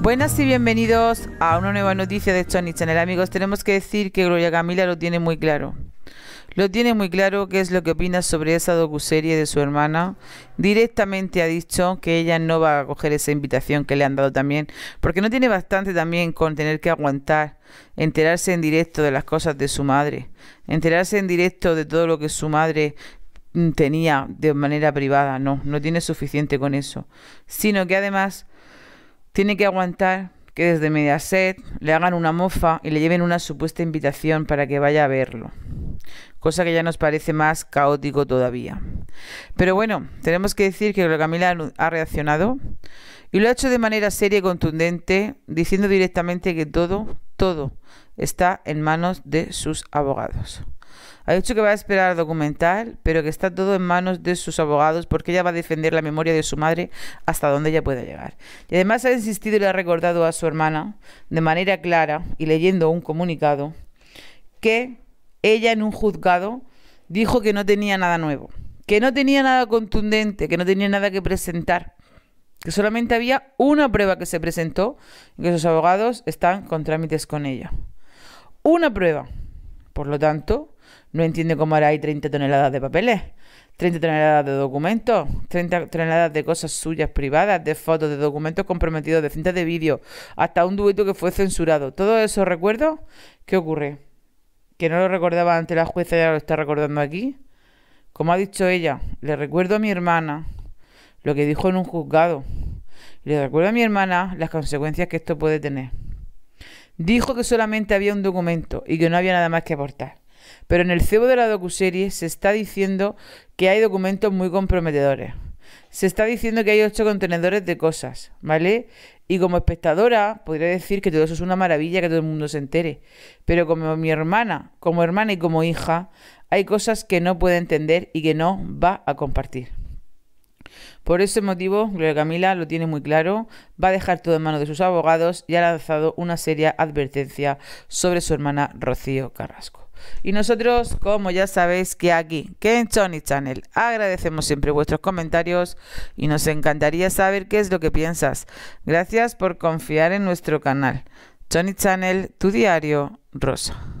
Buenas y bienvenidos a una nueva noticia de Sony Channel. Amigos, tenemos que decir que Gloria Camila lo tiene muy claro. Lo tiene muy claro qué es lo que opina sobre esa docuserie de su hermana. Directamente ha dicho que ella no va a coger esa invitación que le han dado también, porque no tiene bastante también con tener que aguantar, enterarse en directo de las cosas de su madre, enterarse en directo de todo lo que su madre mm, tenía de manera privada. No, no tiene suficiente con eso. Sino que además tiene que aguantar que desde Mediaset le hagan una mofa y le lleven una supuesta invitación para que vaya a verlo. Cosa que ya nos parece más caótico todavía. Pero bueno, tenemos que decir que Camila ha reaccionado y lo ha hecho de manera seria y contundente, diciendo directamente que todo todo está en manos de sus abogados. Ha dicho que va a esperar al documental, pero que está todo en manos de sus abogados porque ella va a defender la memoria de su madre hasta donde ella pueda llegar. Y además ha insistido y le ha recordado a su hermana de manera clara y leyendo un comunicado que ella en un juzgado dijo que no tenía nada nuevo, que no tenía nada contundente, que no tenía nada que presentar que solamente había una prueba que se presentó y que sus abogados están con trámites con ella. Una prueba. Por lo tanto, no entiende cómo ahora hay 30 toneladas de papeles, 30 toneladas de documentos, 30 toneladas de cosas suyas privadas, de fotos, de documentos comprometidos, de cintas de vídeo, hasta un dueto que fue censurado. ¿Todo eso recuerdo ¿qué ocurre? Que no lo recordaba ante la jueza, ahora lo está recordando aquí. Como ha dicho ella, le recuerdo a mi hermana, lo que dijo en un juzgado. le recuerdo a mi hermana las consecuencias que esto puede tener. Dijo que solamente había un documento y que no había nada más que aportar. Pero en el cebo de la docuserie se está diciendo que hay documentos muy comprometedores. Se está diciendo que hay ocho contenedores de cosas, ¿vale? Y como espectadora podría decir que todo eso es una maravilla que todo el mundo se entere. Pero como mi hermana, como hermana y como hija, hay cosas que no puede entender y que no va a compartir. Por ese motivo, Gloria Camila lo tiene muy claro, va a dejar todo en manos de sus abogados y ha lanzado una seria advertencia sobre su hermana Rocío Carrasco. Y nosotros, como ya sabéis, que aquí, que en Sony Channel, agradecemos siempre vuestros comentarios y nos encantaría saber qué es lo que piensas. Gracias por confiar en nuestro canal. Sony Channel, tu diario rosa.